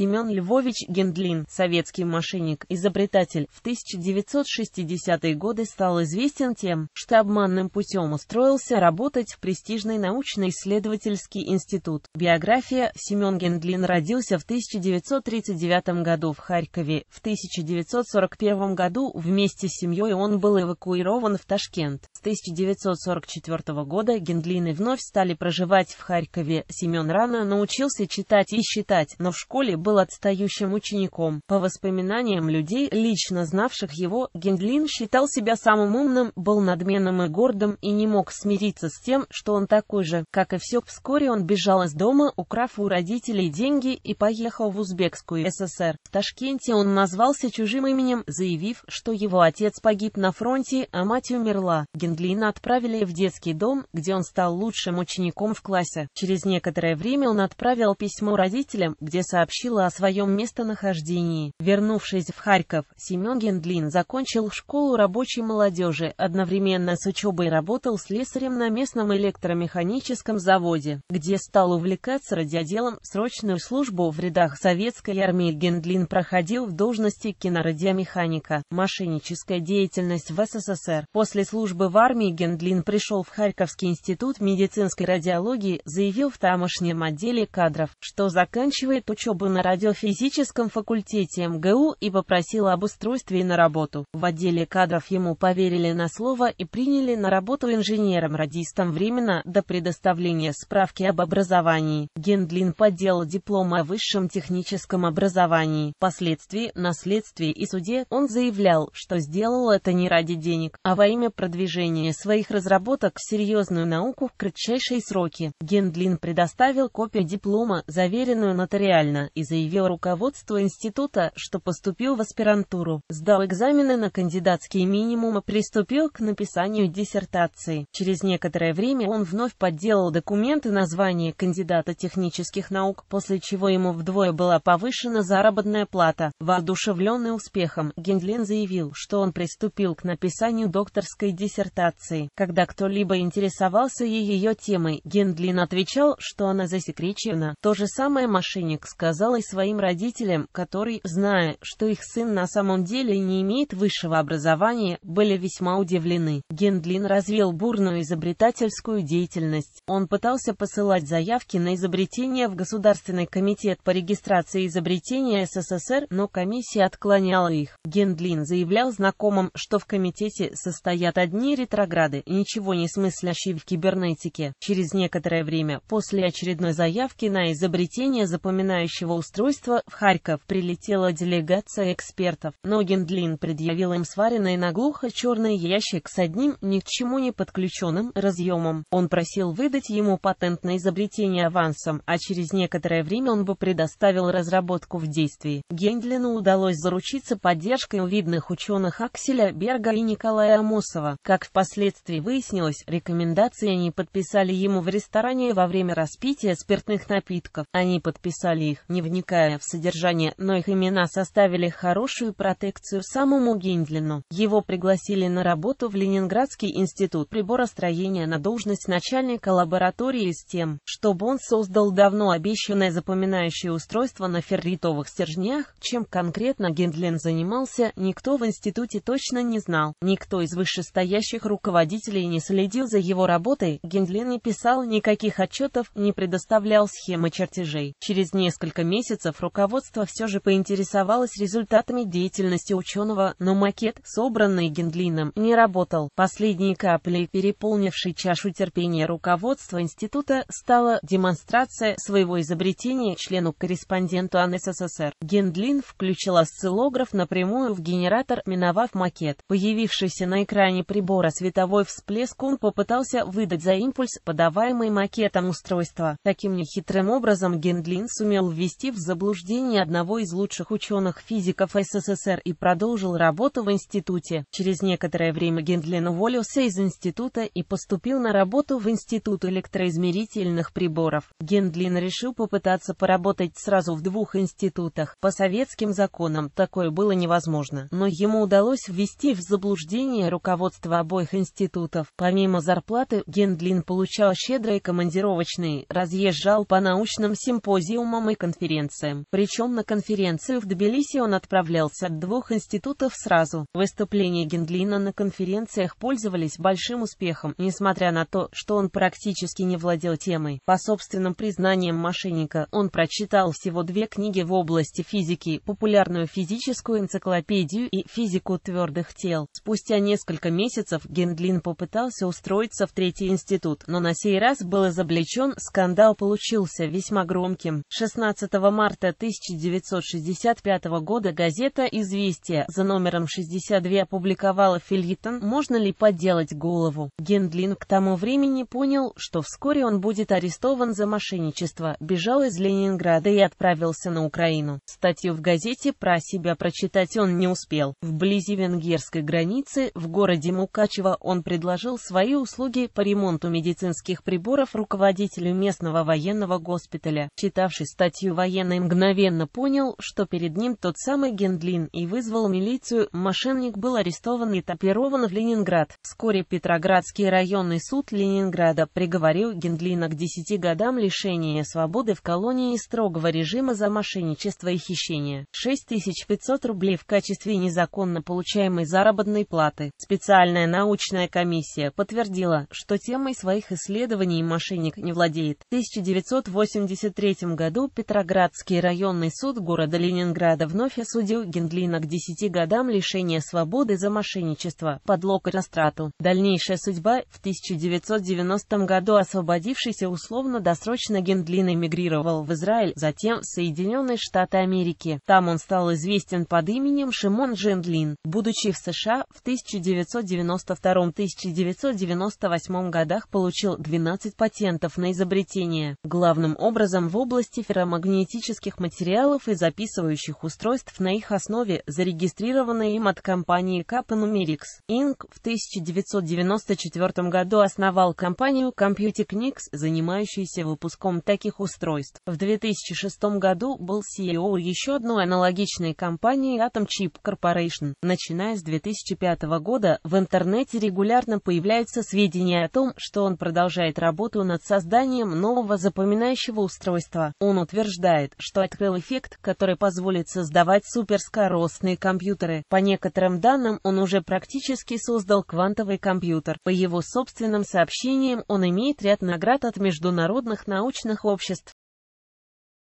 Семен Львович Гендлин, советский мошенник, изобретатель, в 1960-е годы стал известен тем, что обманным путем устроился работать в престижный научно-исследовательский институт. Биография Семен Гендлин родился в 1939 году в Харькове. В 1941 году вместе с семьей он был эвакуирован в Ташкент. С 1944 года Гендлины вновь стали проживать в Харькове. Семен рано научился читать и считать, но в школе был был отстающим учеником. По воспоминаниям людей, лично знавших его, Гендлин считал себя самым умным, был надменным и гордым и не мог смириться с тем, что он такой же. Как и все, вскоре он бежал из дома, украв у родителей деньги и поехал в Узбекскую ССР. В Ташкенте он назвался чужим именем, заявив, что его отец погиб на фронте, а мать умерла. Гендлина отправили в детский дом, где он стал лучшим учеником в классе. Через некоторое время он отправил письмо родителям, где сообщил, сообщила о своем местонахождении. Вернувшись в Харьков, Семен Гендлин закончил школу рабочей молодежи, одновременно с учебой работал слесарем на местном электромеханическом заводе, где стал увлекаться радиоделом. Срочную службу в рядах советской армии Гендлин проходил в должности кинорадиомеханика. Мошенническая деятельность в СССР. После службы в армии Гендлин пришел в Харьковский институт медицинской радиологии, заявил в тамошнем отделе кадров, что заканчивает учебу на на радиофизическом факультете МГУ и попросил об устройстве на работу. В отделе кадров ему поверили на слово и приняли на работу инженером-радистом временно до предоставления справки об образовании. Гендлин подделал диплом о высшем техническом образовании. Впоследствии, наследстве и суде он заявлял, что сделал это не ради денег, а во имя продвижения своих разработок в серьезную науку в кратчайшие сроки. Гендлин предоставил копию диплома, заверенную нотариально, из заявил руководству института, что поступил в аспирантуру, сдал экзамены на кандидатские минимумы, приступил к написанию диссертации. Через некоторое время он вновь подделал документы на звание кандидата технических наук, после чего ему вдвое была повышена заработная плата. Воодушевленный успехом, Гендлин заявил, что он приступил к написанию докторской диссертации. Когда кто-либо интересовался ее темой, Гендлин отвечал, что она засекречена. То же самое мошенник сказал и домой своим родителям, которые, зная, что их сын на самом деле не имеет высшего образования, были весьма удивлены. Гендлин развил бурную изобретательскую деятельность. Он пытался посылать заявки на изобретения в Государственный комитет по регистрации изобретения СССР, но комиссия отклоняла их. Гендлин заявлял знакомым, что в комитете состоят одни ретрограды, ничего не смыслящие в кибернетике. Через некоторое время, после очередной заявки на изобретение запоминающего устройства, устройства, в Харьков прилетела делегация экспертов, но Гендлин предъявил им сваренный наглухо черный ящик с одним ни к чему не подключенным разъемом. Он просил выдать ему патент на изобретение авансом, а через некоторое время он бы предоставил разработку в действии. Гендлину удалось заручиться поддержкой у видных ученых Акселя Берга и Николая Амосова. Как впоследствии выяснилось, рекомендации они подписали ему в ресторане во время распития спиртных напитков. Они подписали их не в проникая в содержание, но их имена составили хорошую протекцию самому Гендлину. Его пригласили на работу в Ленинградский институт приборостроения на должность начальника лаборатории с тем, чтобы он создал давно обещанное запоминающее устройство на ферритовых стержнях, чем конкретно Гендлин занимался, никто в институте точно не знал. Никто из вышестоящих руководителей не следил за его работой, Гендлин не писал никаких отчетов, не предоставлял схемы чертежей. Через несколько месяцев месяцев руководство все же поинтересовалось результатами деятельности ученого, но макет, собранный Гендлином, не работал. Последней каплей, переполнившей чашу терпения руководства института, стала демонстрация своего изобретения члену-корреспонденту АНССР. Гендлин включил осциллограф напрямую в генератор, миновав макет. Появившийся на экране прибора световой всплеск он попытался выдать за импульс, подаваемый макетом устройства. Таким нехитрым образом Гендлин сумел ввести в заблуждение одного из лучших ученых-физиков СССР и продолжил работу в институте. Через некоторое время Гендлин уволился из института и поступил на работу в Институт электроизмерительных приборов. Гендлин решил попытаться поработать сразу в двух институтах. По советским законам такое было невозможно, но ему удалось ввести в заблуждение руководство обоих институтов. Помимо зарплаты, Гендлин получал щедрые командировочные, разъезжал по научным симпозиумам и конференциям конференциям. Причем на конференцию в Тбилиси он отправлялся от двух институтов сразу. Выступления Гендлина на конференциях пользовались большим успехом, несмотря на то, что он практически не владел темой. По собственным признаниям мошенника, он прочитал всего две книги в области физики, популярную физическую энциклопедию и физику твердых тел. Спустя несколько месяцев Гендлин попытался устроиться в третий институт, но на сей раз был изобличен, скандал получился весьма громким. 16 марта 1965 года газета «Известия» за номером 62 опубликовала фильетон «Можно ли подделать голову?». Гендлин к тому времени понял, что вскоре он будет арестован за мошенничество, бежал из Ленинграда и отправился на Украину. Статью в газете про себя прочитать он не успел. Вблизи венгерской границы, в городе Мукачево, он предложил свои услуги по ремонту медицинских приборов руководителю местного военного госпиталя, читавший статью военного Гена мгновенно понял, что перед ним тот самый Гендлин и вызвал милицию, мошенник был арестован и топирован в Ленинград. Вскоре Петроградский районный суд Ленинграда приговорил Гендлина к 10 годам лишения свободы в колонии строгого режима за мошенничество и хищение, 6500 рублей в качестве незаконно получаемой заработной платы. Специальная научная комиссия подтвердила, что темой своих исследований мошенник не владеет. В 1983 году Петроград Ленинградский районный суд города Ленинграда вновь осудил Гендлина к 10 годам лишения свободы за мошенничество, подлог и растрату. Дальнейшая судьба В 1990 году освободившийся условно-досрочно Гендлин эмигрировал в Израиль, затем в Соединенные Штаты Америки. Там он стал известен под именем Шимон Гендлин. Будучи в США, в 1992-1998 годах получил 12 патентов на изобретение, главным образом в области ферромагнетического генетических материалов и записывающих устройств на их основе, зарегистрированные им от компании Capanumerix. Inc. в 1994 году основал компанию Computex, занимающуюся выпуском таких устройств. В 2006 году был CEO еще одной аналогичной компании Atom Chip Corporation. Начиная с 2005 года в интернете регулярно появляются сведения о том, что он продолжает работу над созданием нового запоминающего устройства. Он утверждает, считает, что открыл эффект, который позволит создавать суперскоростные компьютеры. По некоторым данным, он уже практически создал квантовый компьютер. По его собственным сообщениям, он имеет ряд наград от международных научных обществ.